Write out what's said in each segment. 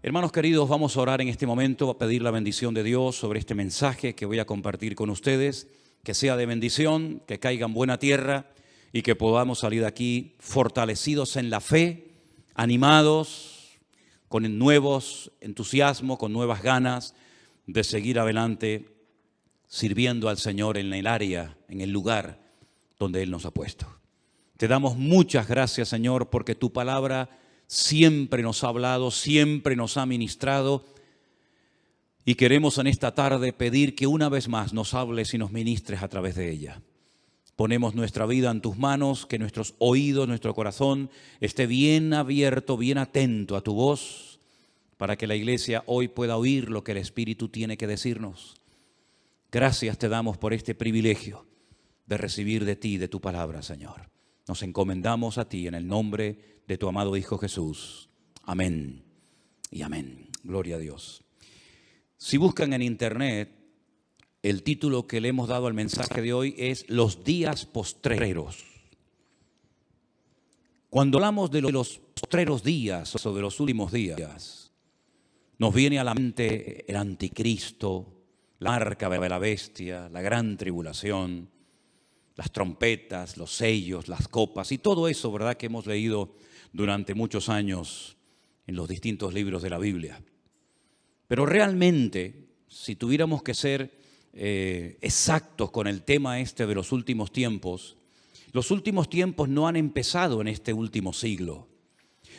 Hermanos queridos, vamos a orar en este momento, a pedir la bendición de Dios sobre este mensaje que voy a compartir con ustedes, que sea de bendición, que caiga en buena tierra y que podamos salir de aquí fortalecidos en la fe, animados, con nuevos entusiasmo, con nuevas ganas de seguir adelante sirviendo al Señor en el área, en el lugar donde Él nos ha puesto. Te damos muchas gracias, Señor, porque tu palabra siempre nos ha hablado, siempre nos ha ministrado. Y queremos en esta tarde pedir que una vez más nos hables y nos ministres a través de ella. Ponemos nuestra vida en tus manos, que nuestros oídos, nuestro corazón esté bien abierto, bien atento a tu voz, para que la iglesia hoy pueda oír lo que el Espíritu tiene que decirnos. Gracias te damos por este privilegio de recibir de ti, de tu palabra, Señor. Nos encomendamos a ti en el nombre de tu amado Hijo Jesús. Amén y amén. Gloria a Dios. Si buscan en internet, el título que le hemos dado al mensaje de hoy es Los días postreros. Cuando hablamos de los postreros días o de los últimos días, nos viene a la mente el anticristo, la arca de la bestia, la gran tribulación, las trompetas, los sellos, las copas y todo eso, ¿verdad? Que hemos leído durante muchos años en los distintos libros de la Biblia. Pero realmente, si tuviéramos que ser eh, exactos con el tema este de los últimos tiempos, los últimos tiempos no han empezado en este último siglo,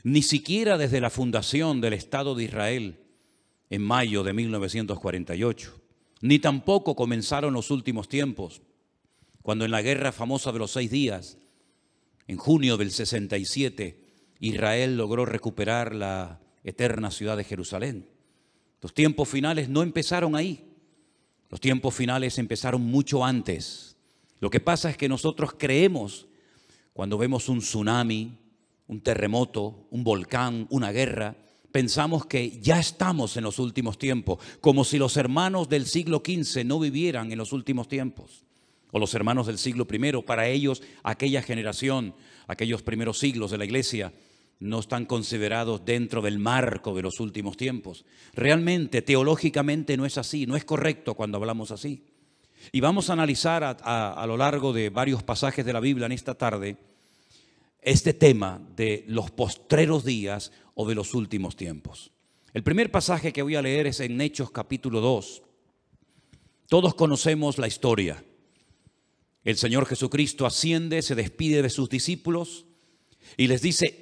ni siquiera desde la fundación del Estado de Israel en mayo de 1948, ni tampoco comenzaron los últimos tiempos, cuando en la guerra famosa de los seis días, en junio del 67, Israel logró recuperar la eterna ciudad de Jerusalén. Los tiempos finales no empezaron ahí. Los tiempos finales empezaron mucho antes. Lo que pasa es que nosotros creemos cuando vemos un tsunami, un terremoto, un volcán, una guerra, pensamos que ya estamos en los últimos tiempos, como si los hermanos del siglo XV no vivieran en los últimos tiempos, o los hermanos del siglo I, para ellos aquella generación, aquellos primeros siglos de la iglesia, no están considerados dentro del marco de los últimos tiempos. Realmente, teológicamente no es así, no es correcto cuando hablamos así. Y vamos a analizar a, lo largo de varios pasajes de la Biblia en esta tarde este tema de los postreros días o de los últimos tiempos. El primer pasaje que voy a leer es en Hechos capítulo 2. Todos conocemos la historia. El Señor Jesucristo asciende, se despide de sus discípulos y les dice,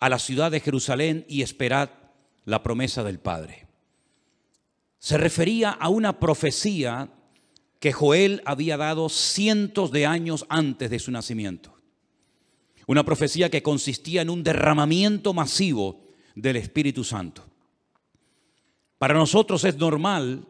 a la ciudad de Jerusalén y esperad la promesa del Padre. Se refería a una profecía que Joel había dado cientos de años antes de su nacimiento. Una profecía que consistía en un derramamiento masivo del Espíritu Santo. Para nosotros es normal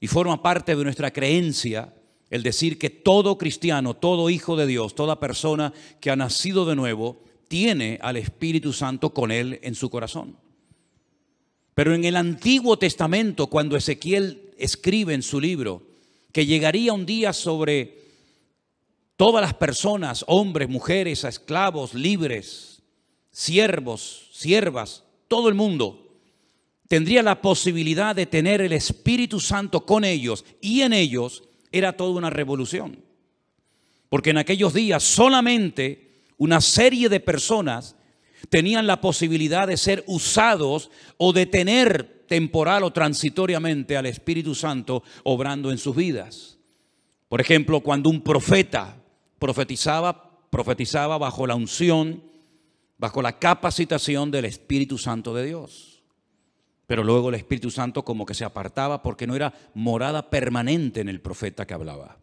y forma parte de nuestra creencia el decir que todo cristiano, todo hijo de Dios, toda persona que ha nacido de nuevo, tiene al Espíritu Santo con él en su corazón. Pero en el Antiguo Testamento, cuando Ezequiel escribe en su libro que llegaría un día sobre todas las personas, hombres, mujeres, esclavos, libres, siervos, siervas, todo el mundo, tendría la posibilidad de tener el Espíritu Santo con ellos y en ellos era toda una revolución. Porque en aquellos días solamente una serie de personas tenían la posibilidad de ser usados o de tener temporal o transitoriamente al Espíritu Santo obrando en sus vidas. Por ejemplo, cuando un profeta profetizaba, profetizaba bajo la unción, bajo la capacitación del Espíritu Santo de Dios. Pero luego el Espíritu Santo como que se apartaba porque no era morada permanente en el profeta que hablaba.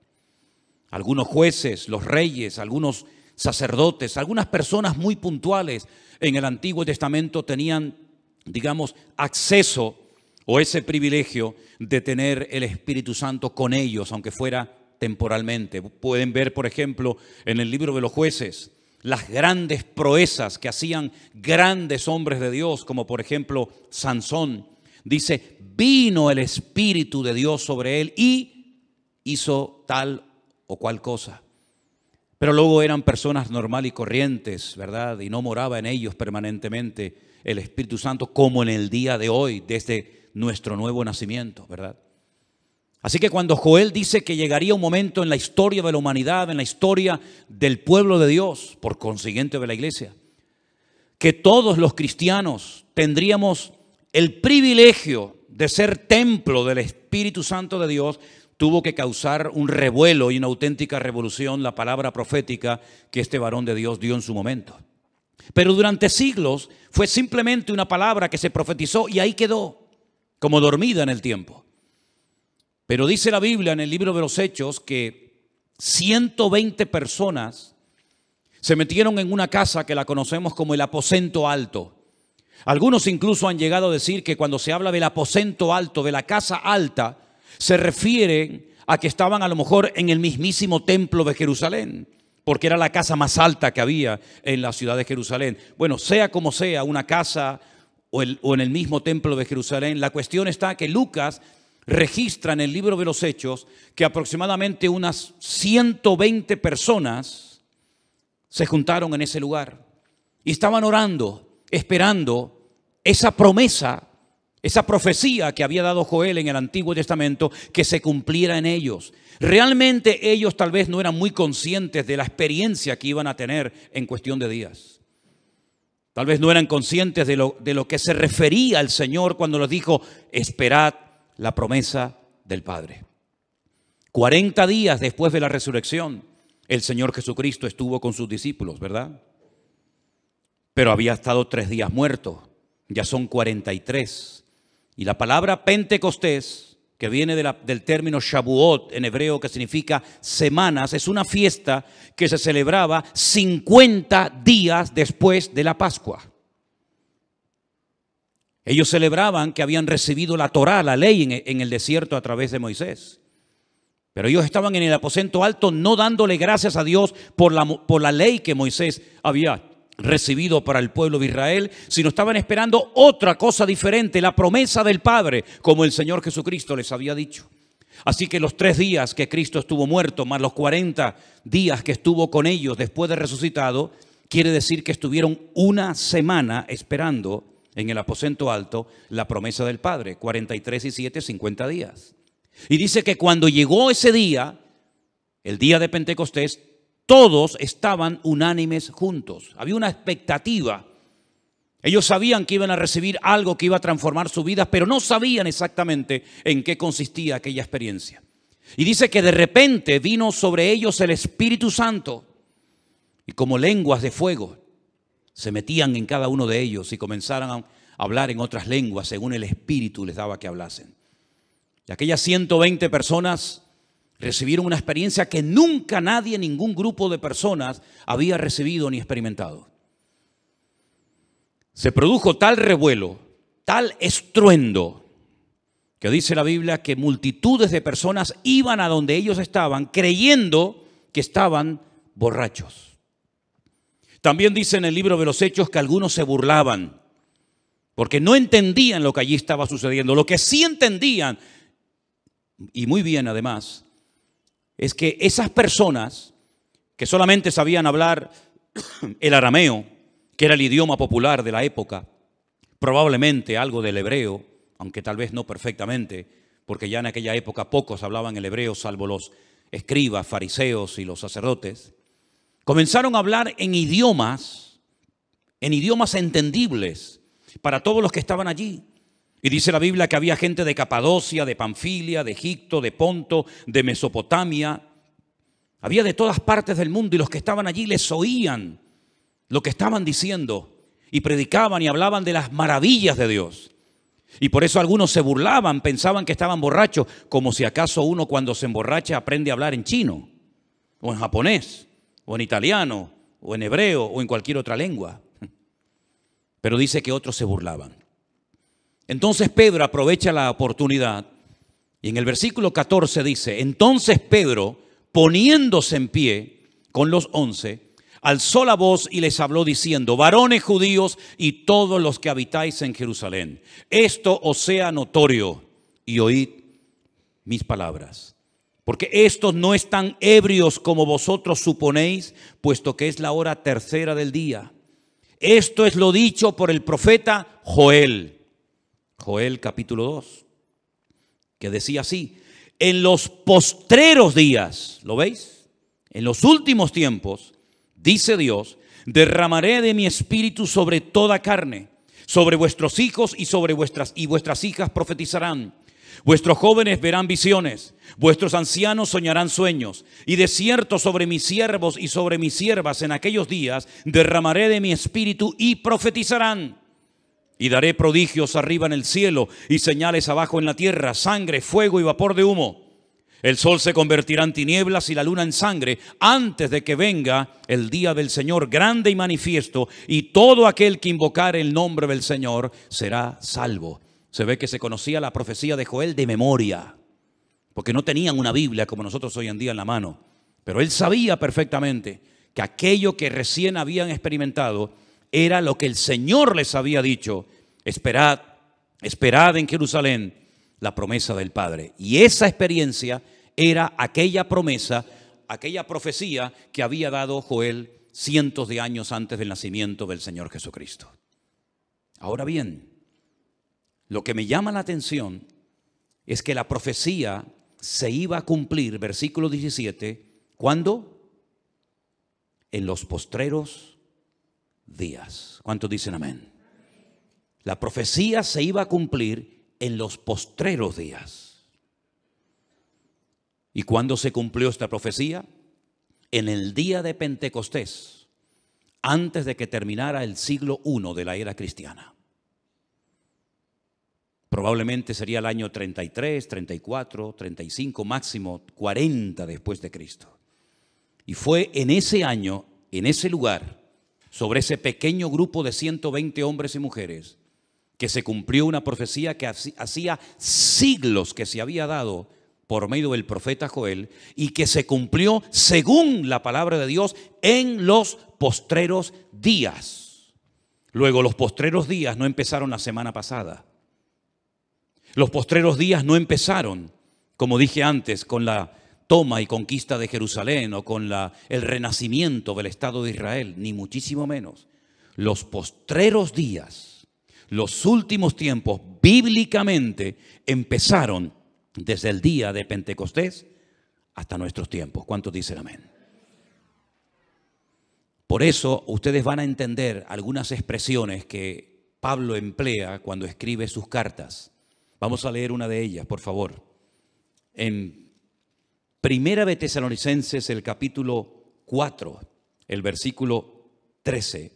Algunos jueces, los reyes, algunos sacerdotes, algunas personas muy puntuales en el Antiguo Testamento tenían, digamos, acceso o ese privilegio de tener el Espíritu Santo con ellos, aunque fuera temporalmente. Pueden ver, por ejemplo, en el libro de los jueces, las grandes proezas que hacían grandes hombres de Dios, como por ejemplo Sansón. Dice, vino el Espíritu de Dios sobre él y hizo tal o cual cosa. Pero luego eran personas normales y corrientes, ¿verdad? Y no moraba en ellos permanentemente el Espíritu Santo como en el día de hoy, desde nuestro nuevo nacimiento, ¿verdad? Así que cuando Joel dice que llegaría un momento en la historia de la humanidad, en la historia del pueblo de Dios, por consiguiente de la iglesia, que todos los cristianos tendríamos el privilegio de ser templo del Espíritu Santo de Dios, tuvo que causar un revuelo y una auténtica revolución la palabra profética que este varón de Dios dio en su momento. Pero durante siglos fue simplemente una palabra que se profetizó y ahí quedó, como dormida en el tiempo. Pero dice la Biblia en el libro de los Hechos que 120 personas se metieron en una casa que la conocemos como el aposento alto. Algunos incluso han llegado a decir que cuando se habla del aposento alto, de la casa alta, se refieren a que estaban a lo mejor en el mismísimo templo de Jerusalén, porque era la casa más alta que había en la ciudad de Jerusalén. Bueno, sea como sea, una casa o, o en el mismo templo de Jerusalén, la cuestión está que Lucas registra en el libro de los Hechos que aproximadamente unas 120 personas se juntaron en ese lugar y estaban orando, esperando esa promesa esa profecía que había dado Joel en el Antiguo Testamento, que se cumpliera en ellos. Realmente ellos tal vez no eran muy conscientes de la experiencia que iban a tener en cuestión de días. Tal vez no eran conscientes de lo, que se refería el Señor cuando les dijo, esperad la promesa del Padre. 40 días después de la resurrección, el Señor Jesucristo estuvo con sus discípulos, ¿verdad? Pero había estado tres días muerto, ya son 43. Y la palabra Pentecostés, que viene del término Shabuot en hebreo, que significa semanas, es una fiesta que se celebraba 50 días después de la Pascua. Ellos celebraban que habían recibido la Torá, la ley, en, el desierto a través de Moisés. Pero ellos estaban en el aposento alto no dándole gracias a Dios por la, por la ley que Moisés había recibido para el pueblo de Israel, sino estaban esperando otra cosa diferente, la promesa del Padre, como el Señor Jesucristo les había dicho. Así que los tres días que Cristo estuvo muerto, más los 40 días que estuvo con ellos después de resucitado, quiere decir que estuvieron una semana esperando en el aposento alto la promesa del Padre, 43 y 7, 50 días. Y dice que cuando llegó ese día, el día de Pentecostés, todos estaban unánimes juntos. Había una expectativa. Ellos sabían que iban a recibir algo que iba a transformar su vida, pero no sabían exactamente en qué consistía aquella experiencia. Y dice que de repente vino sobre ellos el Espíritu Santo y como lenguas de fuego se metían en cada uno de ellos y comenzaron a hablar en otras lenguas según el Espíritu les daba que hablasen. Y aquellas 120 personas recibieron una experiencia que nunca nadie, ningún grupo de personas había recibido ni experimentado. Se produjo tal revuelo, tal estruendo, que dice la Biblia que multitudes de personas iban a donde ellos estaban creyendo que estaban borrachos. También dice en el libro de los Hechos que algunos se burlaban porque no entendían lo que allí estaba sucediendo. Lo que sí entendían, y muy bien además, es que esas personas que solamente sabían hablar el arameo, que era el idioma popular de la época, probablemente algo del hebreo, aunque tal vez no perfectamente, porque ya en aquella época pocos hablaban el hebreo, salvo los escribas, fariseos y los sacerdotes, comenzaron a hablar en idiomas, en idiomas entendibles para todos los que estaban allí. Y dice la Biblia que había gente de Capadocia, de Panfilia, de Egipto, de Ponto, de Mesopotamia. Había de todas partes del mundo y los que estaban allí les oían lo que estaban diciendo y predicaban y hablaban de las maravillas de Dios. Y por eso algunos se burlaban, pensaban que estaban borrachos, como si acaso uno cuando se emborracha aprende a hablar en chino, o en japonés, o en italiano, o en hebreo, o en cualquier otra lengua. Pero dice que otros se burlaban. Entonces Pedro aprovecha la oportunidad y en el versículo 14 dice, entonces Pedro, poniéndose en pie con los once, alzó la voz y les habló diciendo, varones judíos y todos los que habitáis en Jerusalén, esto os sea notorio y oíd mis palabras. Porque estos no están ebrios como vosotros suponéis, puesto que es la hora tercera del día. Esto es lo dicho por el profeta Joel. Joel capítulo 2, que decía así, en los postreros días, ¿lo veis? En los últimos tiempos, dice Dios, derramaré de mi espíritu sobre toda carne, sobre vuestros hijos y sobre vuestras y vuestras hijas profetizarán. Vuestros jóvenes verán visiones, vuestros ancianos soñarán sueños, y de cierto sobre mis siervos y sobre mis siervas en aquellos días derramaré de mi espíritu y profetizarán. Y daré prodigios arriba en el cielo y señales abajo en la tierra, sangre, fuego y vapor de humo. El sol se convertirá en tinieblas y la luna en sangre antes de que venga el día del Señor grande y manifiesto, y todo aquel que invocare el nombre del Señor será salvo. Se ve que se conocía la profecía de Joel de memoria, porque no tenían una Biblia como nosotros hoy en día en la mano, pero él sabía perfectamente que aquello que recién habían experimentado era lo que el Señor les había dicho. Esperad, esperad en Jerusalén la promesa del Padre. Y esa experiencia era aquella promesa, aquella profecía que había dado Joel cientos de años antes del nacimiento del Señor Jesucristo. Ahora bien, lo que me llama la atención es que la profecía se iba a cumplir, versículo 17, ¿cuándo? En los postreros días. ¿Cuántos dicen amén? La profecía se iba a cumplir en los postreros días. ¿Y cuándo se cumplió esta profecía? En el día de Pentecostés, antes de que terminara el siglo I de la era cristiana. Probablemente sería el año 33, 34, 35, máximo 40 después de Cristo. Y fue en ese año, en ese lugar, sobre ese pequeño grupo de 120 hombres y mujeres, que se cumplió una profecía que hacía siglos que se había dado por medio del profeta Joel y que se cumplió según la palabra de Dios en los postreros días. Luego los postreros días no empezaron la semana pasada. Los postreros días no empezaron, como dije antes, con la toma y conquista de Jerusalén o con la, el renacimiento del Estado de Israel, ni muchísimo menos. Los postreros días, los últimos tiempos bíblicamente empezaron desde el día de Pentecostés hasta nuestros tiempos. ¿Cuántos dicen amén? Por eso ustedes van a entender algunas expresiones que Pablo emplea cuando escribe sus cartas. Vamos a leer una de ellas, por favor. En Primera de Tesalonicenses, el capítulo 4, el versículo 13.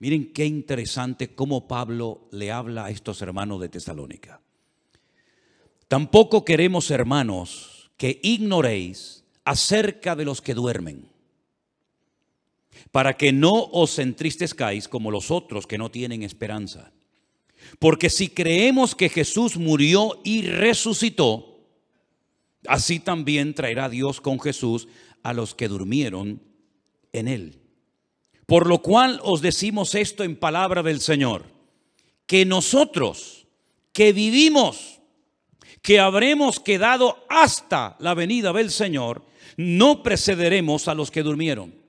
Miren qué interesante cómo Pablo le habla a estos hermanos de Tesalónica. Tampoco queremos, hermanos, que ignoréis acerca de los que duermen, para que no os entristezcáis como los otros que no tienen esperanza. Porque si creemos que Jesús murió y resucitó, así también traerá Dios con Jesús a los que durmieron en él. Por lo cual os decimos esto en palabra del Señor, que nosotros que vivimos, que habremos quedado hasta la venida del Señor, no precederemos a los que durmieron.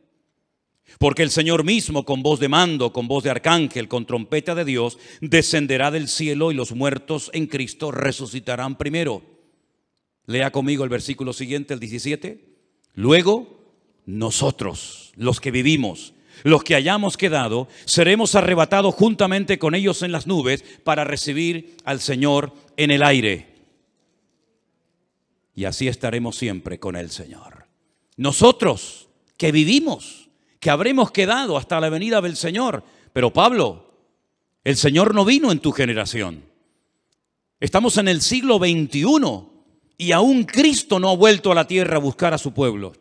Porque el Señor mismo, con voz de mando, con voz de arcángel, con trompeta de Dios, descenderá del cielo y los muertos en Cristo resucitarán primero. Lea conmigo el versículo siguiente, el 17. Luego, nosotros, los que vivimos, los que hayamos quedado, seremos arrebatados juntamente con ellos en las nubes para recibir al Señor en el aire. Y así estaremos siempre con el Señor. Nosotros que vivimos que habremos quedado hasta la venida del Señor. Pero Pablo, el Señor no vino en tu generación. Estamos en el siglo XXI y aún Cristo no ha vuelto a la tierra a buscar a su pueblo.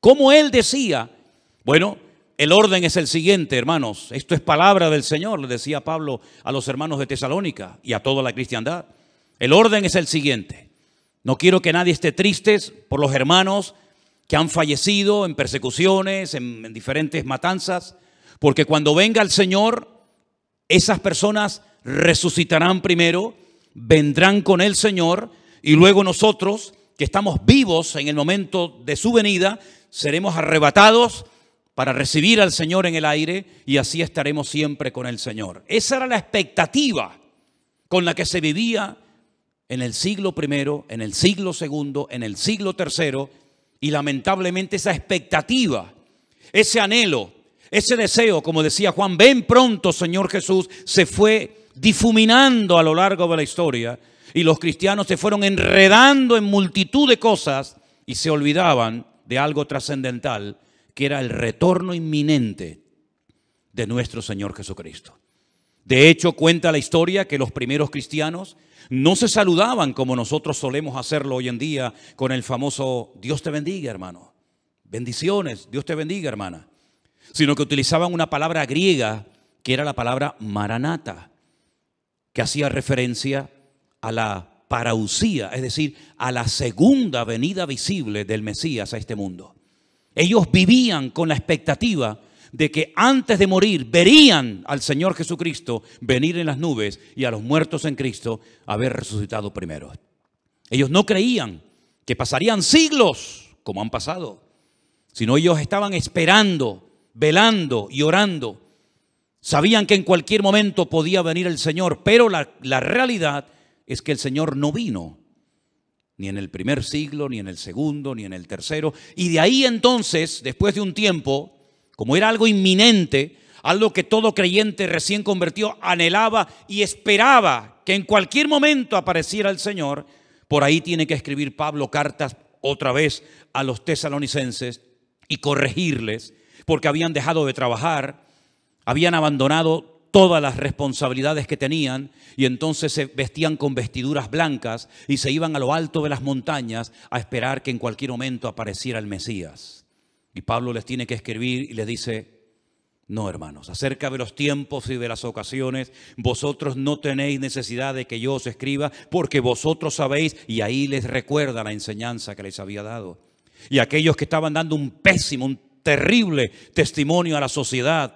Como él decía, bueno, el orden es el siguiente, hermanos. Esto es palabra del Señor, le decía Pablo a los hermanos de Tesalónica y a toda la cristiandad. El orden es el siguiente. No quiero que nadie esté triste por los hermanos que han fallecido en persecuciones, en, diferentes matanzas, porque cuando venga el Señor, esas personas resucitarán primero, vendrán con el Señor y luego nosotros, que estamos vivos en el momento de su venida, seremos arrebatados para recibir al Señor en el aire y así estaremos siempre con el Señor. Esa era la expectativa con la que se vivía en el siglo primero, en el siglo segundo, en el siglo tercero y lamentablemente esa expectativa, ese anhelo, ese deseo, como decía Juan, ven pronto Señor Jesús, se fue difuminando a lo largo de la historia y los cristianos se fueron enredando en multitud de cosas y se olvidaban de algo trascendental, que era el retorno inminente de nuestro Señor Jesucristo. De hecho, cuenta la historia que los primeros cristianos no se saludaban como nosotros solemos hacerlo hoy en día con el famoso Dios te bendiga, hermano. Bendiciones, Dios te bendiga, hermana. Sino que utilizaban una palabra griega que era la palabra maranata, que hacía referencia a la parausía, es decir, a la segunda venida visible del Mesías a este mundo. Ellos vivían con la expectativa de que antes de morir verían al Señor Jesucristo venir en las nubes y a los muertos en Cristo haber resucitado primero. Ellos no creían que pasarían siglos como han pasado, sino ellos estaban esperando, velando y orando. Sabían que en cualquier momento podía venir el Señor, pero la, la realidad es que el Señor no vino ni en el primer siglo, ni en el segundo, ni en el tercero. Y de ahí entonces, después de un tiempo, como era algo inminente, algo que todo creyente recién convertido anhelaba y esperaba que en cualquier momento apareciera el Señor, por ahí tiene que escribir Pablo cartas otra vez a los tesalonicenses y corregirles, porque habían dejado de trabajar, habían abandonado todas las responsabilidades que tenían y entonces se vestían con vestiduras blancas y se iban a lo alto de las montañas a esperar que en cualquier momento apareciera el Mesías. Y Pablo les tiene que escribir y les dice, no, hermanos, acerca de los tiempos y de las ocasiones, vosotros no tenéis necesidad de que yo os escriba, porque vosotros sabéis, y ahí les recuerda la enseñanza que les había dado. Y aquellos que estaban dando un pésimo, un terrible testimonio a la sociedad,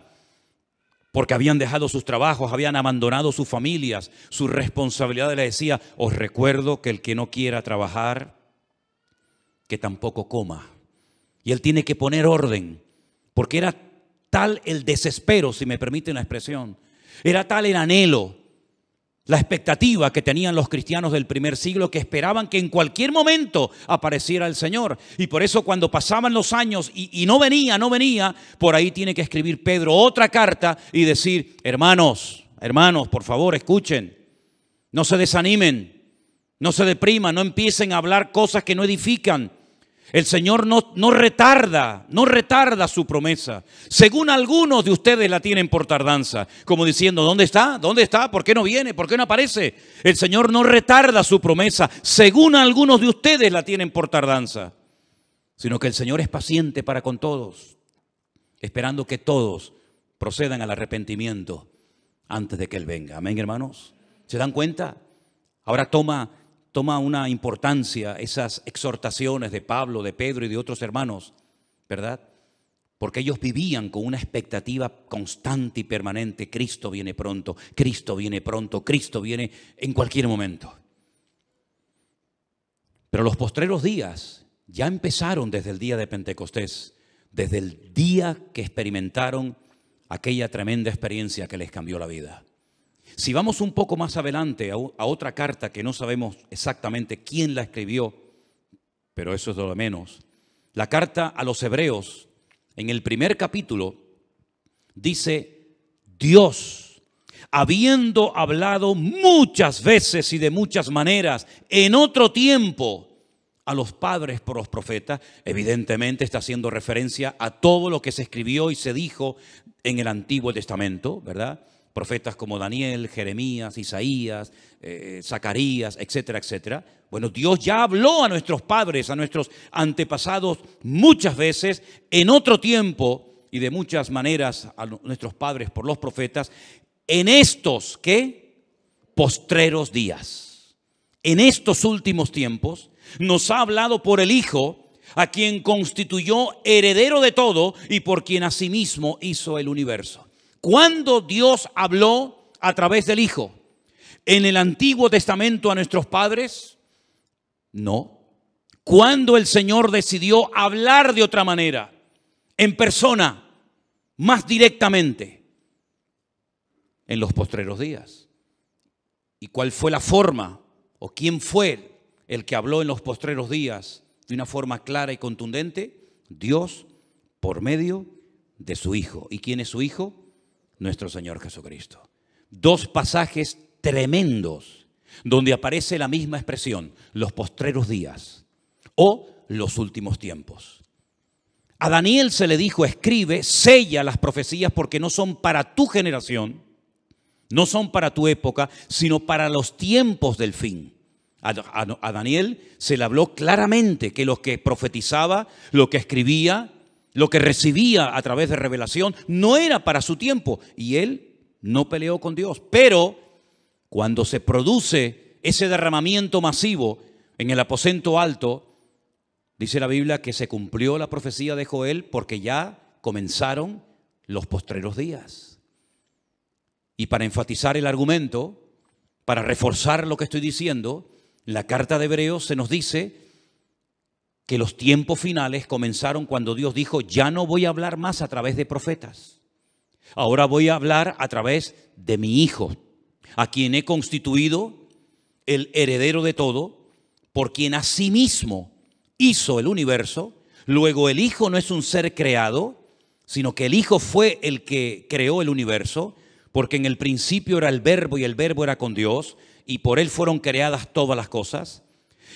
porque habían dejado sus trabajos, habían abandonado sus familias, sus responsabilidades, les decía, os recuerdo que el que no quiera trabajar, que tampoco coma. Y él tiene que poner orden, porque era tal el desespero, si me permiten la expresión, era tal el anhelo, la expectativa que tenían los cristianos del primer siglo que esperaban que en cualquier momento apareciera el Señor. Y por eso cuando pasaban los años y, no venía, no venía, por ahí tiene que escribir Pedro otra carta y decir, hermanos, hermanos, por favor, escuchen, no se desanimen, no se depriman, no empiecen a hablar cosas que no edifican el Señor no, retarda, no retarda su promesa. Según algunos de ustedes la tienen por tardanza, como diciendo, ¿dónde está? ¿Dónde está? ¿Por qué no viene? ¿Por qué no aparece? El Señor no retarda su promesa, según algunos de ustedes la tienen por tardanza, sino que el Señor es paciente para con todos, esperando que todos procedan al arrepentimiento antes de que Él venga. Amén, hermanos. ¿Se dan cuenta? Ahora toma toma una importancia esas exhortaciones de Pablo, de Pedro y de otros hermanos, ¿verdad? Porque ellos vivían con una expectativa constante y permanente, Cristo viene pronto, Cristo viene pronto, Cristo viene en cualquier momento. Pero los postreros días ya empezaron desde el día de Pentecostés, desde el día que experimentaron aquella tremenda experiencia que les cambió la vida. Si vamos un poco más adelante a, otra carta que no sabemos exactamente quién la escribió, pero eso es lo menos, la carta a los hebreos, en el primer capítulo, dice, Dios, habiendo hablado muchas veces y de muchas maneras, en otro tiempo, a los padres por los profetas, evidentemente está haciendo referencia a todo lo que se escribió y se dijo en el Antiguo Testamento, ¿verdad? profetas como Daniel, Jeremías, Isaías, eh, eh, Zacarías, etcétera, etcétera. Bueno, Dios ya habló a nuestros padres, a nuestros antepasados muchas veces, en otro tiempo y de muchas maneras a nuestros padres por los profetas, en estos, ¿qué? Postreros días. En estos últimos tiempos nos ha hablado por el Hijo, a quien constituyó heredero de todo y por quien asimismo hizo el universo. ¿Cuándo Dios habló a través del Hijo? ¿En el Antiguo Testamento a nuestros padres? No. ¿Cuándo el Señor decidió hablar de otra manera? En persona, más directamente. En los postreros días. ¿Y cuál fue la forma? ¿O quién fue el que habló en los postreros días de una forma clara y contundente? Dios por medio de su Hijo. ¿Y quién es su Hijo? nuestro Señor Jesucristo. Dos pasajes tremendos donde aparece la misma expresión, los postreros días o los últimos tiempos. A Daniel se le dijo, escribe, sella las profecías porque no son para tu generación, no son para tu época, sino para los tiempos del fin. A, Daniel se le habló claramente que lo que profetizaba, lo que escribía, lo que recibía a través de revelación no era para su tiempo y él no peleó con Dios. Pero cuando se produce ese derramamiento masivo en el aposento alto, dice la Biblia que se cumplió la profecía de Joel porque ya comenzaron los postreros días. Y para enfatizar el argumento, para reforzar lo que estoy diciendo, la carta de Hebreos se nos dice que los tiempos finales comenzaron cuando Dios dijo, ya no voy a hablar más a través de profetas, ahora voy a hablar a través de mi Hijo, a quien he constituido el heredero de todo, por quien a sí mismo hizo el universo, luego el Hijo no es un ser creado, sino que el Hijo fue el que creó el universo, porque en el principio era el verbo y el verbo era con Dios, y por él fueron creadas todas las cosas.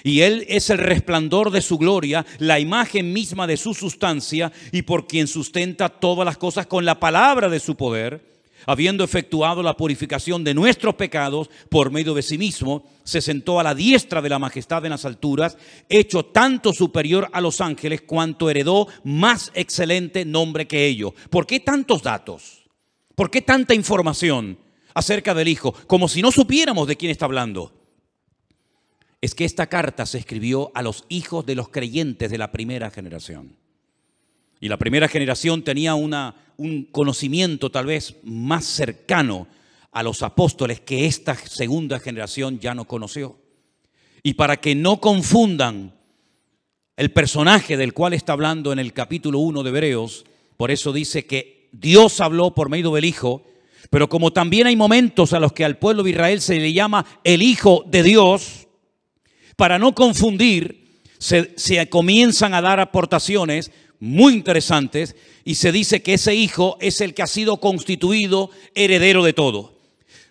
Y Él es el resplandor de su gloria, la imagen misma de su sustancia y por quien sustenta todas las cosas con la palabra de su poder, habiendo efectuado la purificación de nuestros pecados por medio de sí mismo, se sentó a la diestra de la majestad en las alturas, hecho tanto superior a los ángeles cuanto heredó más excelente nombre que ellos. ¿Por qué tantos datos? ¿Por qué tanta información acerca del Hijo? Como si no supiéramos de quién está hablando es que esta carta se escribió a los hijos de los creyentes de la primera generación. Y la primera generación tenía un conocimiento tal vez más cercano a los apóstoles que esta segunda generación ya no conoció. Y para que no confundan el personaje del cual está hablando en el capítulo 1 de Hebreos, por eso dice que Dios habló por medio del Hijo, pero como también hay momentos a los que al pueblo de Israel se le llama el Hijo de Dios, para no confundir, se, comienzan a dar aportaciones muy interesantes y se dice que ese hijo es el que ha sido constituido heredero de todo.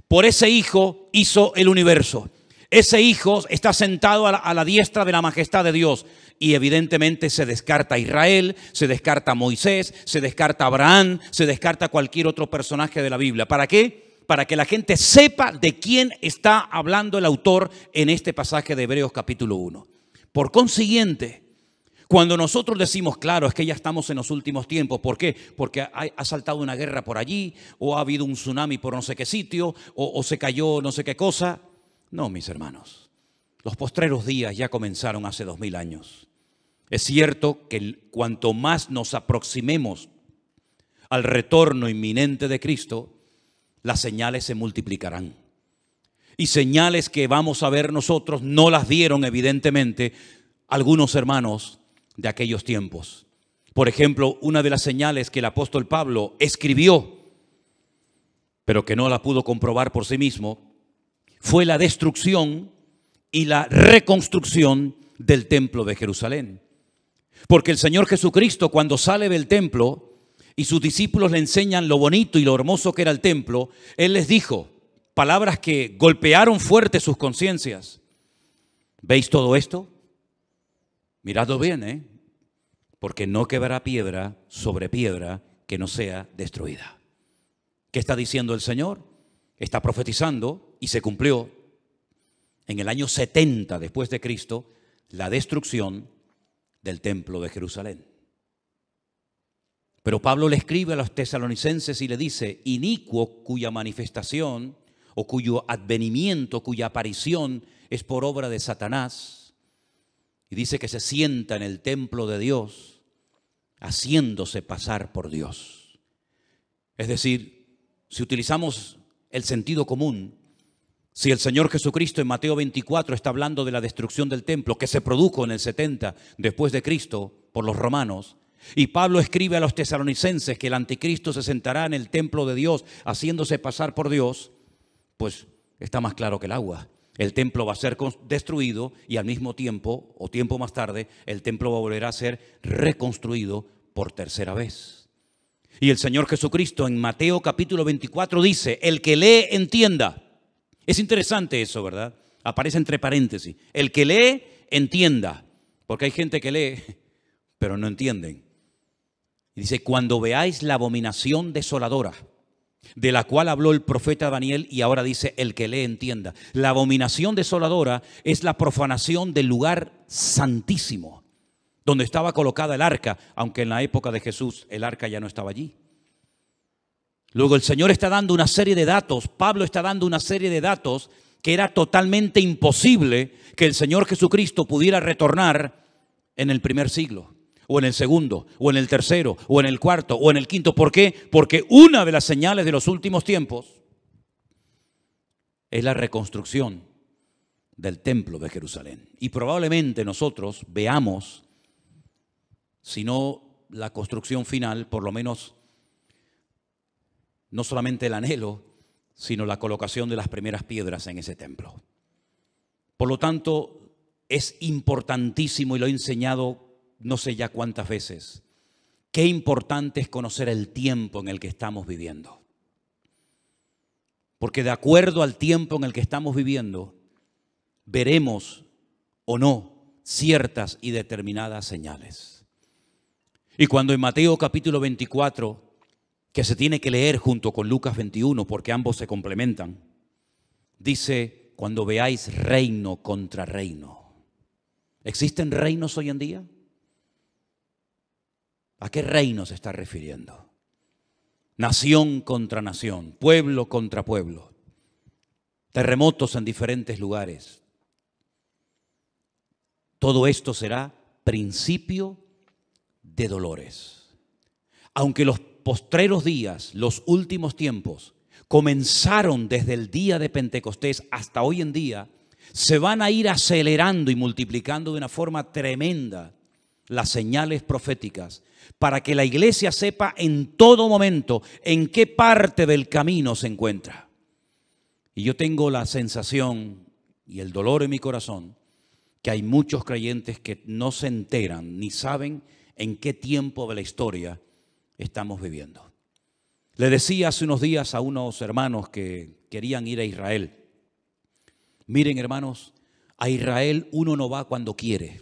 Por ese hijo hizo el universo. Ese hijo está sentado a la, a la, diestra de la majestad de Dios. Y evidentemente se descarta Israel, se descarta Moisés, se descarta Abraham, se descarta cualquier otro personaje de la Biblia. ¿Para qué? para que la gente sepa de quién está hablando el autor en este pasaje de Hebreos capítulo 1. Por consiguiente, cuando nosotros decimos, claro, es que ya estamos en los últimos tiempos, ¿por qué? Porque ha, saltado una guerra por allí, o ha habido un tsunami por no sé qué sitio, o, o se cayó no sé qué cosa. No, mis hermanos, los postreros días ya comenzaron hace dos mil años. Es cierto que cuanto más nos aproximemos al retorno inminente de Cristo, las señales se multiplicarán. Y señales que vamos a ver nosotros no las dieron evidentemente algunos hermanos de aquellos tiempos. Por ejemplo, una de las señales que el apóstol Pablo escribió, pero que no la pudo comprobar por sí mismo, fue la destrucción y la reconstrucción del templo de Jerusalén. Porque el Señor Jesucristo cuando sale del templo, y sus discípulos le enseñan lo bonito y lo hermoso que era el templo, Él les dijo palabras que golpearon fuerte sus conciencias. ¿Veis todo esto? Miradlo bien, ¿eh? Porque no quedará piedra sobre piedra que no sea destruida. ¿Qué está diciendo el Señor? Está profetizando y se cumplió en el año 70 después de Cristo la destrucción del templo de Jerusalén. Pero Pablo le escribe a los tesalonicenses y le dice, inicuo cuya manifestación o cuyo advenimiento, cuya aparición es por obra de Satanás, y dice que se sienta en el templo de Dios, haciéndose pasar por Dios. Es decir, si utilizamos el sentido común, si el Señor Jesucristo en Mateo 24 está hablando de la destrucción del templo que se produjo en el 70 después de Cristo por los romanos, y Pablo escribe a los tesalonicenses que el anticristo se sentará en el templo de Dios haciéndose pasar por Dios, pues está más claro que el agua. El templo va a ser destruido y al mismo tiempo, o tiempo más tarde, el templo va a volver a ser reconstruido por tercera vez. Y el Señor Jesucristo en Mateo capítulo 24 dice, el que lee entienda. Es interesante eso, ¿verdad? Aparece entre paréntesis. El que lee entienda. Porque hay gente que lee, pero no entienden. Y dice, cuando veáis la abominación desoladora, de la cual habló el profeta Daniel y ahora dice el que lee entienda. La abominación desoladora es la profanación del lugar santísimo, donde estaba colocada el arca, aunque en la época de Jesús el arca ya no estaba allí. Luego el Señor está dando una serie de datos, Pablo está dando una serie de datos que era totalmente imposible que el Señor Jesucristo pudiera retornar en el primer siglo o en el segundo, o en el tercero, o en el cuarto, o en el quinto. ¿Por qué? Porque una de las señales de los últimos tiempos es la reconstrucción del templo de Jerusalén. Y probablemente nosotros veamos, si no la construcción final, por lo menos no solamente el anhelo, sino la colocación de las primeras piedras en ese templo. Por lo tanto, es importantísimo, y lo he enseñado no sé ya cuántas veces, qué importante es conocer el tiempo en el que estamos viviendo. Porque de acuerdo al tiempo en el que estamos viviendo, veremos o no ciertas y determinadas señales. Y cuando en Mateo capítulo 24, que se tiene que leer junto con Lucas 21, porque ambos se complementan, dice, cuando veáis reino contra reino. ¿Existen reinos hoy en día? ¿A qué reino se está refiriendo? Nación contra nación, pueblo contra pueblo, terremotos en diferentes lugares. Todo esto será principio de dolores. Aunque los postreros días, los últimos tiempos, comenzaron desde el día de Pentecostés hasta hoy en día, se van a ir acelerando y multiplicando de una forma tremenda las señales proféticas, para que la iglesia sepa en todo momento en qué parte del camino se encuentra. Y yo tengo la sensación y el dolor en mi corazón que hay muchos creyentes que no se enteran ni saben en qué tiempo de la historia estamos viviendo. Le decía hace unos días a unos hermanos que querían ir a Israel, miren hermanos, a Israel uno no va cuando quiere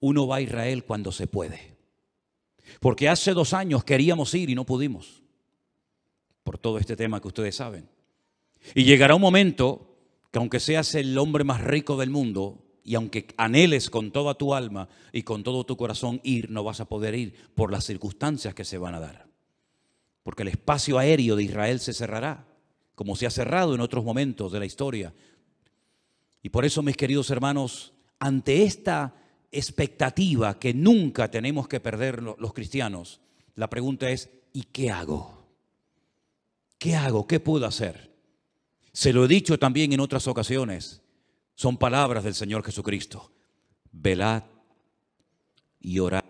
uno va a Israel cuando se puede. Porque hace dos años queríamos ir y no pudimos. Por todo este tema que ustedes saben. Y llegará un momento que aunque seas el hombre más rico del mundo y aunque anheles con toda tu alma y con todo tu corazón ir, no vas a poder ir por las circunstancias que se van a dar. Porque el espacio aéreo de Israel se cerrará, como se ha cerrado en otros momentos de la historia. Y por eso, mis queridos hermanos, ante esta expectativa que nunca tenemos que perder los cristianos. La pregunta es, ¿y qué hago? ¿Qué hago? ¿Qué puedo hacer? Se lo he dicho también en otras ocasiones. Son palabras del Señor Jesucristo. Velad y orad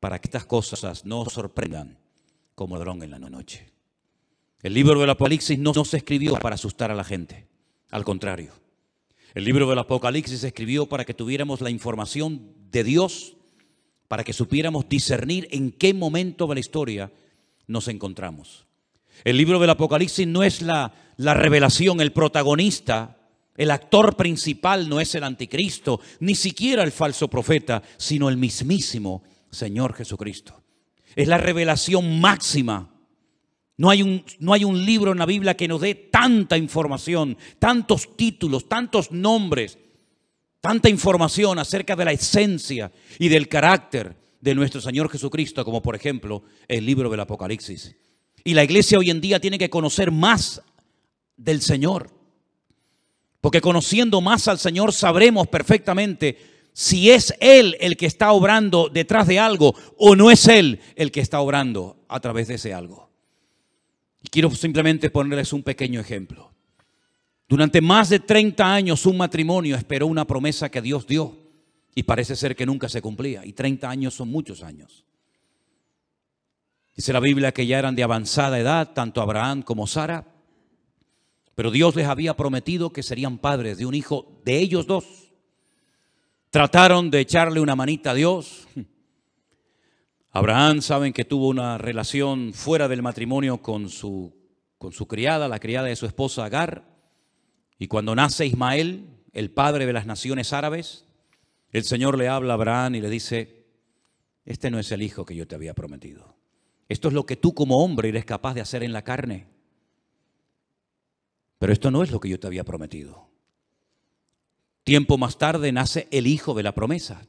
para que estas cosas no sorprendan como dron en la noche. El libro del Apocalipsis no, no se escribió para asustar a la gente. Al contrario. El libro del Apocalipsis escribió para que tuviéramos la información de Dios, para que supiéramos discernir en qué momento de la historia nos encontramos. El libro del Apocalipsis no es la, la revelación, el protagonista, el actor principal no es el anticristo, ni siquiera el falso profeta, sino el mismísimo Señor Jesucristo. Es la revelación máxima no hay, un, no hay, un, libro en la Biblia que nos dé tanta información, tantos títulos, tantos nombres, tanta información acerca de la esencia y del carácter de nuestro Señor Jesucristo, como por ejemplo el libro del Apocalipsis. Y la iglesia hoy en día tiene que conocer más del Señor, porque conociendo más al Señor sabremos perfectamente si es Él el que está obrando detrás de algo o no es Él el que está obrando a través de ese algo. Y quiero simplemente ponerles un pequeño ejemplo. Durante más de 30 años un matrimonio esperó una promesa que Dios dio y parece ser que nunca se cumplía. Y 30 años son muchos años. Dice la Biblia que ya eran de avanzada edad, tanto Abraham como Sara, pero Dios les había prometido que serían padres de un hijo de ellos dos. Trataron de echarle una manita a Dios, Abraham saben que tuvo una relación fuera del matrimonio con su, con su criada, la criada de su esposa Agar. Y cuando nace Ismael, el padre de las naciones árabes, el Señor le habla a Abraham y le dice, este no es el hijo que yo te había prometido. Esto es lo que tú como hombre eres capaz de hacer en la carne. Pero esto no es lo que yo te había prometido. Tiempo más tarde nace el hijo de la promesa,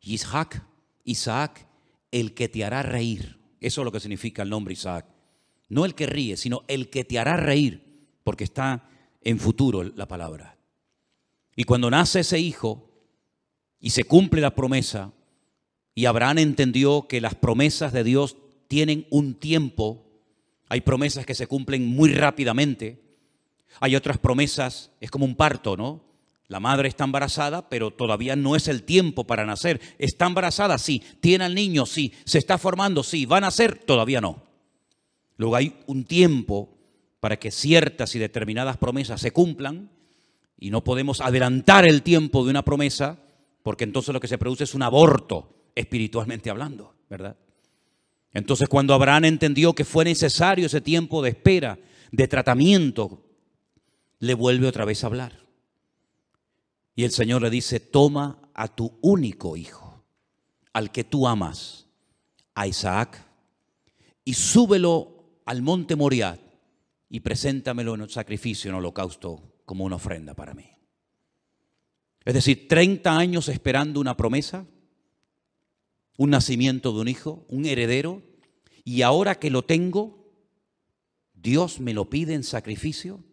Isaac, Isaac, el que te hará reír. Eso es lo que significa el nombre Isaac. No el que ríe, sino el que te hará reír, porque está en futuro la palabra. Y cuando nace ese hijo y se cumple la promesa, y Abraham entendió que las promesas de Dios tienen un tiempo, hay promesas que se cumplen muy rápidamente, hay otras promesas, es como un parto, ¿no? La madre está embarazada, pero todavía no es el tiempo para nacer. Está embarazada, sí. Tiene al niño, sí. Se está formando, sí. ¿Va a nacer? Todavía no. Luego hay un tiempo para que ciertas y determinadas promesas se cumplan y no podemos adelantar el tiempo de una promesa porque entonces lo que se produce es un aborto, espiritualmente hablando, ¿verdad? Entonces cuando Abraham entendió que fue necesario ese tiempo de espera, de tratamiento, le vuelve otra vez a hablar. Y el Señor le dice, toma a tu único hijo, al que tú amas, a Isaac, y súbelo al monte Moriah y preséntamelo en sacrificio, en holocausto, como una ofrenda para mí. Es decir, 30 años esperando una promesa, un nacimiento de un hijo, un heredero, y ahora que lo tengo, Dios me lo pide en sacrificio.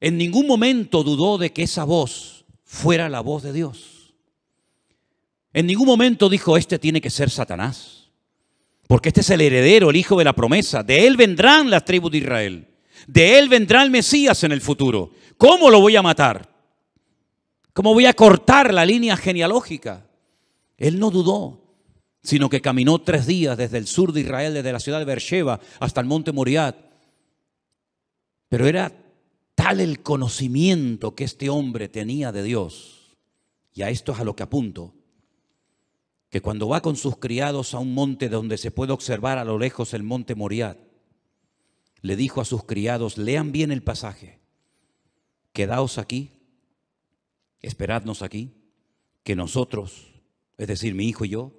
En ningún momento dudó de que esa voz fuera la voz de Dios. En ningún momento dijo, este tiene que ser Satanás, porque este es el heredero, el hijo de la promesa. De él vendrán las tribus de Israel. De él vendrá el Mesías en el futuro. ¿Cómo lo voy a matar? ¿Cómo voy a cortar la línea genealógica? Él no dudó, sino que caminó tres días desde el sur de Israel, desde la ciudad de Beersheba hasta el monte Moriat. Pero era Tal el conocimiento que este hombre tenía de Dios, y a esto es a lo que apunto, que cuando va con sus criados a un monte donde se puede observar a lo lejos el monte Moriad, le dijo a sus criados, lean bien el pasaje, quedaos aquí, esperadnos aquí, que nosotros, es decir, mi hijo y yo,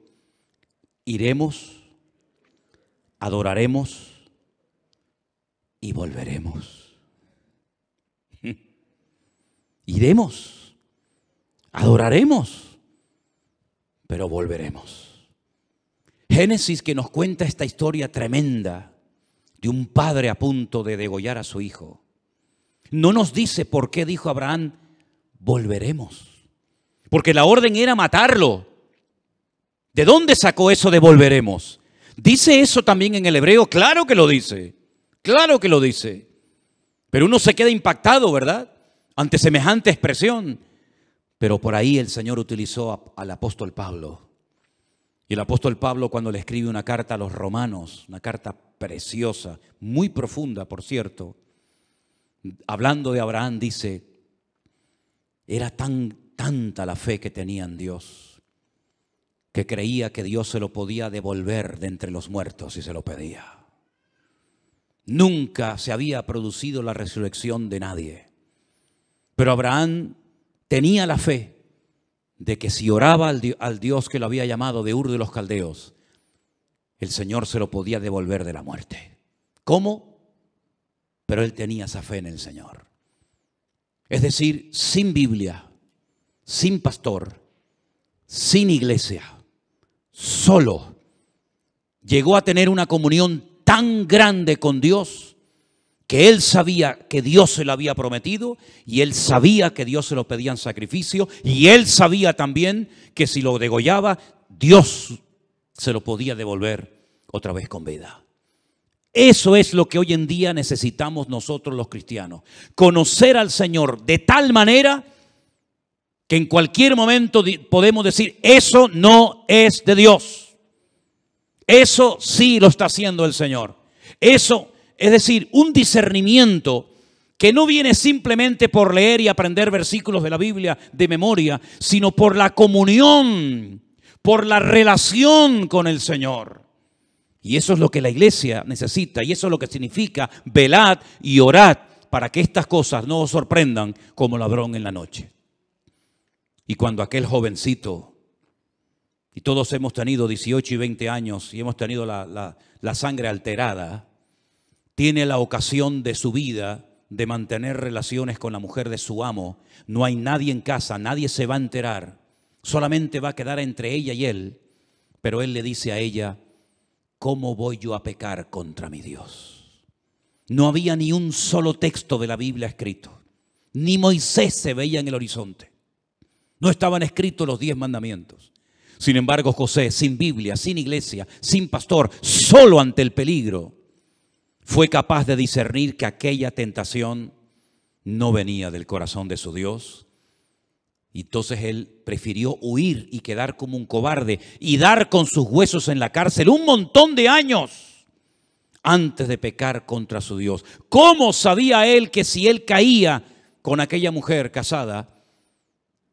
iremos, adoraremos y volveremos. Iremos, adoraremos, pero volveremos. Génesis que nos cuenta esta historia tremenda de un padre a punto de degollar a su hijo. No nos dice por qué dijo Abraham, volveremos. Porque la orden era matarlo. ¿De dónde sacó eso de volveremos? ¿Dice eso también en el hebreo? Claro que lo dice. Claro que lo dice. Pero uno se queda impactado, ¿verdad? ante semejante expresión. Pero por ahí el Señor utilizó al apóstol Pablo. Y el apóstol Pablo cuando le escribe una carta a los romanos, una carta preciosa, muy profunda, por cierto, hablando de Abraham, dice, era tan tanta la fe que tenía en Dios, que creía que Dios se lo podía devolver de entre los muertos si se lo pedía. Nunca se había producido la resurrección de nadie. Pero Abraham tenía la fe de que si oraba al, Dios que lo había llamado de Ur de los Caldeos, el Señor se lo podía devolver de la muerte. ¿Cómo? Pero él tenía esa fe en el Señor. Es decir, sin Biblia, sin pastor, sin iglesia, solo, llegó a tener una comunión tan grande con Dios que él sabía que Dios se lo había prometido y él sabía que Dios se lo pedía en sacrificio y él sabía también que si lo degollaba, Dios se lo podía devolver otra vez con vida. Eso es lo que hoy en día necesitamos nosotros los cristianos, conocer al Señor de tal manera que en cualquier momento podemos decir, eso no es de Dios. Eso sí lo está haciendo el Señor. Eso es decir, un discernimiento que no viene simplemente por leer y aprender versículos de la Biblia de memoria, sino por la comunión, por la relación con el Señor. Y eso es lo que la iglesia necesita, y eso es lo que significa velad y orad para que estas cosas no os sorprendan como ladrón en la noche. Y cuando aquel jovencito, y todos hemos tenido 18 y 20 años y hemos tenido la, la sangre alterada, tiene la ocasión de su vida de mantener relaciones con la mujer de su amo, no hay nadie en casa, nadie se va a enterar, solamente va a quedar entre ella y él, pero él le dice a ella, ¿cómo voy yo a pecar contra mi Dios? No había ni un solo texto de la Biblia escrito, ni Moisés se veía en el horizonte, no estaban escritos los diez mandamientos. Sin embargo, José, sin Biblia, sin iglesia, sin pastor, solo ante el peligro, fue capaz de discernir que aquella tentación no venía del corazón de su Dios. Y entonces él prefirió huir y quedar como un cobarde y dar con sus huesos en la cárcel un montón de años antes de pecar contra su Dios. ¿Cómo sabía él que si él caía con aquella mujer casada,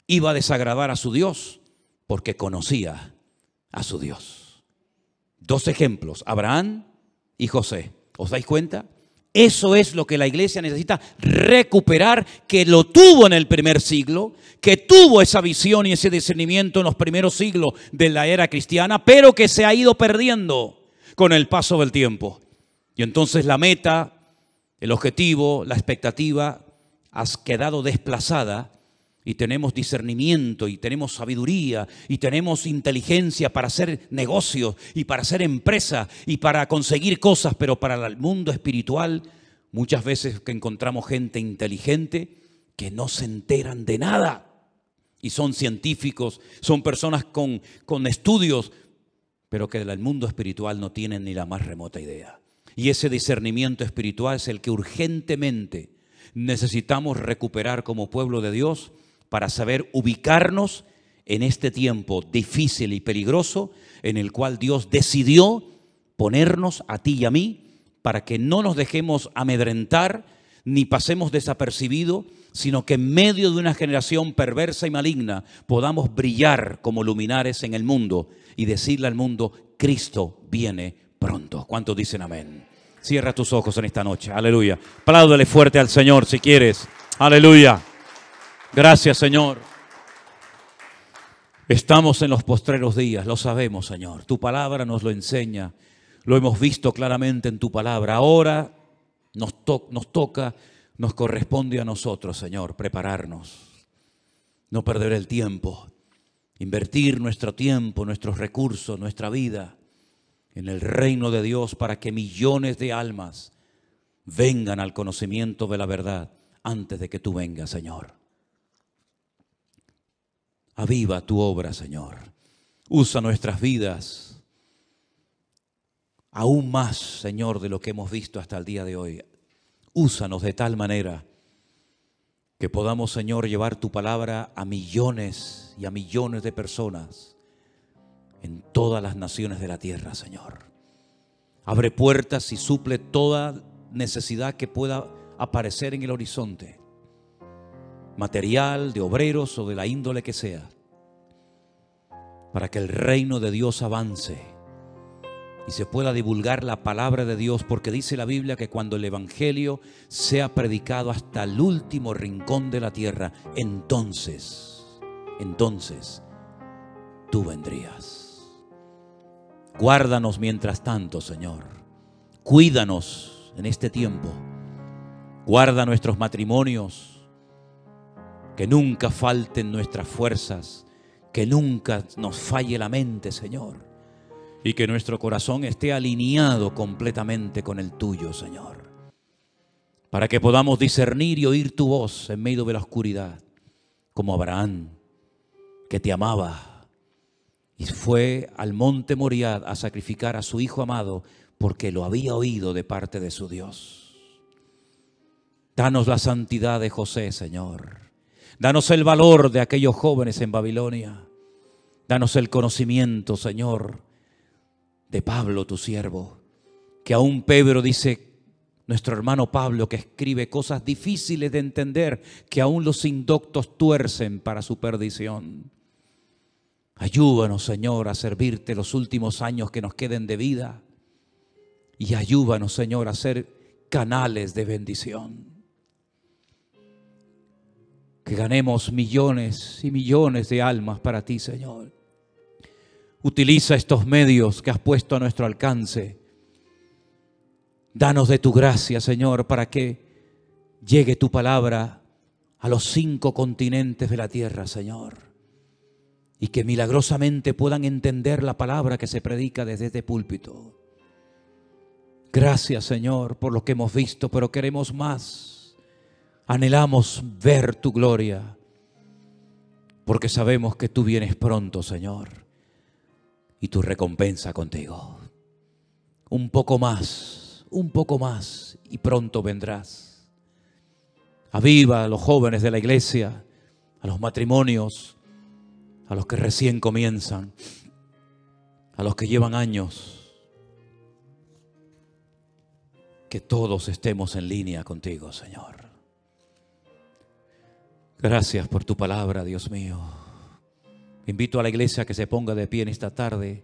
iba a desagradar a su Dios? Porque conocía a su Dios. Dos ejemplos, Abraham y José ¿Os dais cuenta? Eso es lo que la iglesia necesita recuperar, que lo tuvo en el primer siglo, que tuvo esa visión y ese discernimiento en los primeros siglos de la era cristiana, pero que se ha ido perdiendo con el paso del tiempo. Y entonces la meta, el objetivo, la expectativa, has quedado desplazada y tenemos discernimiento y tenemos sabiduría y tenemos inteligencia para hacer negocios y para hacer empresa y para conseguir cosas, pero para el mundo espiritual muchas veces que encontramos gente inteligente que no se enteran de nada y son científicos, son personas con, con estudios, pero que del mundo espiritual no tienen ni la más remota idea. Y ese discernimiento espiritual es el que urgentemente necesitamos recuperar como pueblo de Dios para saber ubicarnos en este tiempo difícil y peligroso en el cual Dios decidió ponernos a ti y a mí para que no nos dejemos amedrentar ni pasemos desapercibido, sino que en medio de una generación perversa y maligna podamos brillar como luminares en el mundo y decirle al mundo, Cristo viene pronto. ¿Cuántos dicen amén? Cierra tus ojos en esta noche. Aleluya. Apláudele fuerte al Señor si quieres. Aleluya. Gracias, Señor. Estamos en los postreros días, lo sabemos, Señor. Tu palabra nos lo enseña. Lo hemos visto claramente en tu palabra. Ahora nos, nos toca, nos corresponde a nosotros, Señor, prepararnos. No perder el tiempo. Invertir nuestro tiempo, nuestros recursos, nuestra vida en el reino de Dios para que millones de almas vengan al conocimiento de la verdad antes de que tú vengas, Señor. Aviva tu obra, Señor. Usa nuestras vidas aún más, Señor, de lo que hemos visto hasta el día de hoy. Úsanos de tal manera que podamos, Señor, llevar tu palabra a millones y a millones de personas en todas las naciones de la tierra, Señor. Abre puertas y suple toda necesidad que pueda aparecer en el horizonte material, de obreros o de la índole que sea, para que el reino de Dios avance y se pueda divulgar la palabra de Dios, porque dice la Biblia que cuando el Evangelio sea predicado hasta el último rincón de la tierra, entonces, entonces, tú vendrías. Guárdanos mientras tanto, Señor. Cuídanos en este tiempo. Guarda nuestros matrimonios que nunca falten nuestras fuerzas, que nunca nos falle la mente, Señor. Y que nuestro corazón esté alineado completamente con el tuyo, Señor. Para que podamos discernir y oír tu voz en medio de la oscuridad, como Abraham, que te amaba y fue al monte Moriad a sacrificar a su hijo amado porque lo había oído de parte de su Dios. Danos la santidad de José, Señor. Danos el valor de aquellos jóvenes en Babilonia. Danos el conocimiento, Señor, de Pablo, tu siervo, que aún Pedro dice, nuestro hermano Pablo, que escribe cosas difíciles de entender, que aún los indoctos tuercen para su perdición. Ayúdanos, Señor, a servirte los últimos años que nos queden de vida. Y ayúdanos, Señor, a ser canales de bendición que ganemos millones y millones de almas para ti, Señor. Utiliza estos medios que has puesto a nuestro alcance. Danos de tu gracia, Señor, para que llegue tu palabra a los cinco continentes de la tierra, Señor. Y que milagrosamente puedan entender la palabra que se predica desde este púlpito. Gracias, Señor, por lo que hemos visto, pero queremos más. Anhelamos ver tu gloria, porque sabemos que tú vienes pronto, Señor, y tu recompensa contigo. Un poco más, un poco más, y pronto vendrás. Aviva a los jóvenes de la iglesia, a los matrimonios, a los que recién comienzan, a los que llevan años. Que todos estemos en línea contigo, Señor. Gracias por tu palabra, Dios mío. Invito a la iglesia que se ponga de pie en esta tarde.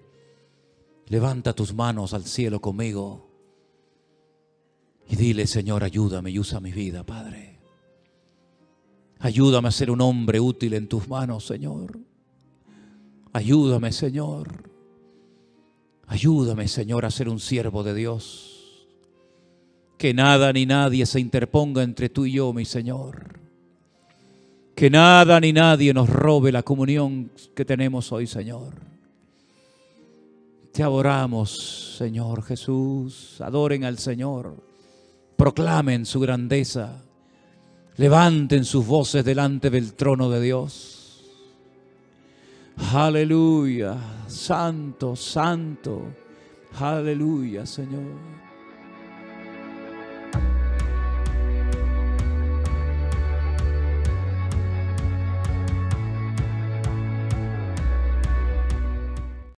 Levanta tus manos al cielo conmigo y dile, Señor, ayúdame y usa mi vida, Padre. Ayúdame a ser un hombre útil en tus manos, Señor. Ayúdame, Señor. Ayúdame, Señor, a ser un siervo de Dios. Que nada ni nadie se interponga entre tú y yo, mi Señor. Que nada ni nadie nos robe la comunión que tenemos hoy, Señor. Te adoramos, Señor Jesús. Adoren al Señor. Proclamen su grandeza. Levanten sus voces delante del trono de Dios. Aleluya. Santo, santo. Aleluya, Señor.